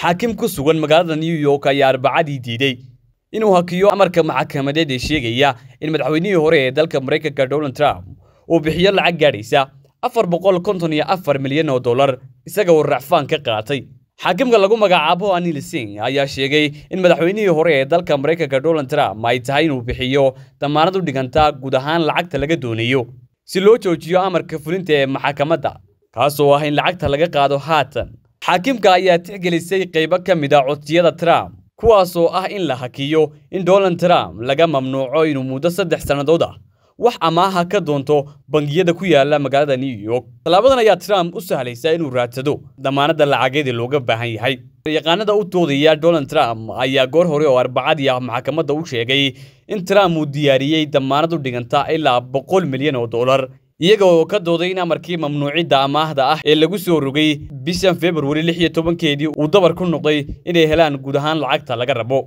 xaakim ku sugan magaalada new york ayaa arbacadii diiday inuu hakiyo amarka maxakamadeed ee sheegaya in madaxweynihii hore ee dalka maraykanka donald trump uu bixiyo lacag gaadhaysa afar boqol konton iyo afar milyan oo dollar isaga uu racfaan ka qaatay xaakimka lagu magacaabo anil sing ayaa sheegay in madaxweynihii hore ee dalka maraykanka donald trump ay tahay inuu bixiyo damaanad u dhigantaa guud ahaan lacagta laga doonayo si loo joojiyo amarka fulinta ee maxakamadda kaasoo ah in lacagta laga qaado haatan xaakimka ayaa tixgelisay qaybo ka mid a ah codsiyada trump kuwaasoo ah in la hakiyo in donald trump laga mamnuuco inuu muddo saddex sannadood ah wax amaaha ka doonto bangiyada ku yaalla magaalada new york tallaabadan ayaa trump u sahlaysaa inuu raadsado dhammaanadda lacageedii looga baahan yahay yaqaanada u toodaya donald trump ayaa goor hore oo arbacadii ah maxkamadda u sheegay in trump uu diyaariyey damaanad u dhiganta ilaa boqol milyan oo dollar iyaga oo ka dooday in amarkii mamnuucidda amaahda ah ee lagu soo rogay bishan februari lix iyo tobankeedii uu dabar ku noqday inay helaan guud ahaan lacagta laga rabo